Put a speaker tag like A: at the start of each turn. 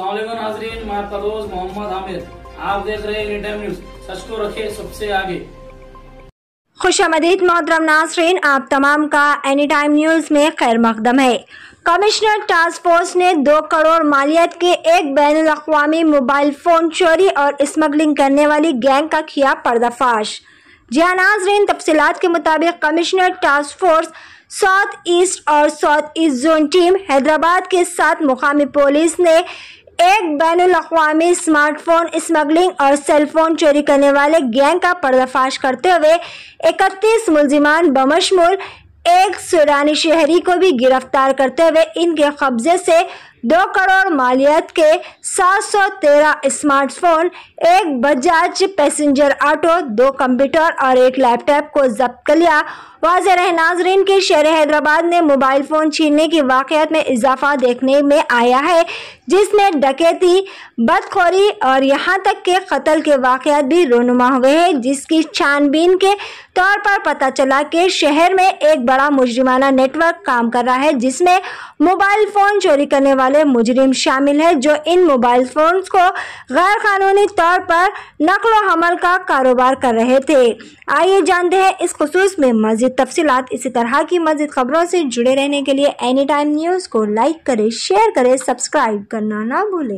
A: असलम नाजरीन मैं दोस्त मोहम्मद हामिद आप देख रहे हैं इंडिया न्यूज सच को रखे सबसे आगे खुश आमदीद मोहतरम नासरीन आप तमाम का एनी टाइम न्यूज़ में खैर मकदम है कमिश्नर टास्क फोर्स ने दो करोड़ मालियत के एक बैन अवी मोबाइल फ़ोन चोरी और स्मगलिंग करने वाली गैंग का किया पर्दाफाश जिया हाँ नाजरीन तफसीत के मुताबिक commissioner task force south east और south east zone team Hyderabad के साथ मुकामी पुलिस ने एक बैन अवी स्मार्टफोन स्मगलिंग और सेलफोन चोरी करने वाले गैंग का पर्दाफाश करते हुए 31 मुलजिमान बमशमूल एक सुरानी शहरी को भी गिरफ्तार करते हुए इनके कब्जे से दो करोड़ मालियत के 713 स्मार्टफोन एक बजाज पैसेंजर ऑटो दो कंप्यूटर और एक लैपटॉप को जब्त कर लिया वाज नाजरीन के शहर हैदराबाद में मोबाइल फ़ोन छीनने की वाकत में इजाफा देखने में आया है जिसमें डकैती बदखोरी और यहाँ तक के कत्ल के वाक़ भी रोनुमा हुए हैं जिसकी छानबीन के तौर पर पता चला कि शहर में एक बड़ा मुजरिमाना नेटवर्क काम कर रहा है जिसमें मोबाइल फ़ोन चोरी करने वाले वाले मुजरिम शामिल हैं जो इन मोबाइल फ़ोन्स को गैर कानूनी तौर पर नकल व हमल का कारोबार कर रहे थे आइए जानते हैं इस खसूस में मज़ीद तफसीत इसी तरह की मज़ीद खबरों से जुड़े रहने के लिए एनी टाइम न्यूज़ को लाइक करें शेयर करें सब्सक्राइब करना ना भूलें